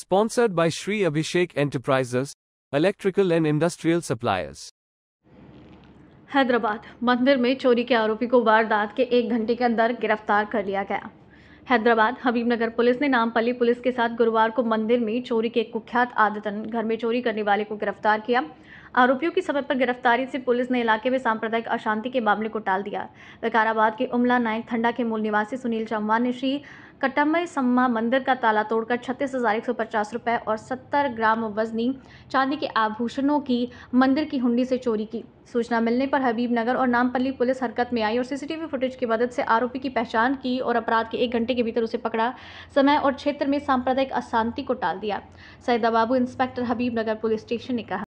Sponsored by Sri Abhishek Enterprises, Electrical and Industrial Suppliers. Hyderabad मंदिर में चोरी के आरोपी को वारदात के एक घंटे के अंदर गिरफ्तार कर लिया गया हैदराबाद हबीबनगर पुलिस ने नामपल्ली पुलिस के साथ गुरुवार को मंदिर में चोरी के कुख्यात आदतन घर में चोरी करने वाले को गिरफ्तार किया आरोपियों की समय पर गिरफ्तारी से पुलिस ने इलाके में सांप्रदायिक अशांति के मामले को टाल दिया विकाराबाद के उमला नायक ठंडा के मूल निवासी सुनील चौहान ने श्री कटमय सम्मा मंदिर का ताला तोड़कर छत्तीस हजार एक सौ पचास रुपये और सत्तर ग्राम वजनी चांदी के आभूषणों की मंदिर की हुंडी से चोरी की सूचना मिलने पर हबीब नगर और नामपल्ली पुलिस हरकत में आई और सीसीटीवी फुटेज की मदद से आरोपी की पहचान की और अपराध के एक घंटे के भीतर उसे पकड़ा समय और क्षेत्र में सांप्रदायिक अशांति को टाल दिया Saida Babu inspector Habib Nagar police station ने कहा